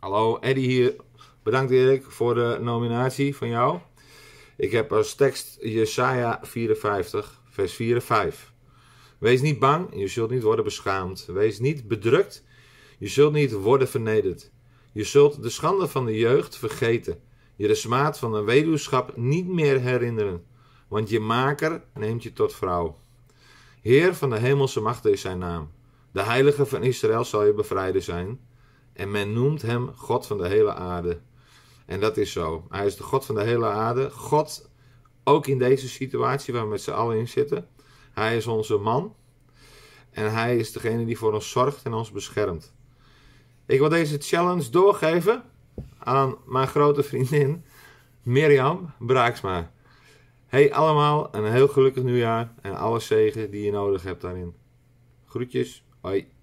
Hallo, Eddy hier. Bedankt Erik voor de nominatie van jou. Ik heb als tekst Jesaja 54, vers 4 en 5. Wees niet bang, je zult niet worden beschaamd. Wees niet bedrukt, je zult niet worden vernederd. Je zult de schande van de jeugd vergeten. Je de smaad van een weduwschap niet meer herinneren. Want je maker neemt je tot vrouw. Heer van de hemelse machten is zijn naam. De heilige van Israël zal je bevrijden zijn. En men noemt hem God van de hele aarde. En dat is zo. Hij is de God van de hele aarde. God, ook in deze situatie waar we met z'n allen in zitten. Hij is onze man. En hij is degene die voor ons zorgt en ons beschermt. Ik wil deze challenge doorgeven aan mijn grote vriendin Mirjam Braaksma. Hey allemaal, een heel gelukkig nieuwjaar en alle zegen die je nodig hebt daarin. Groetjes, hoi.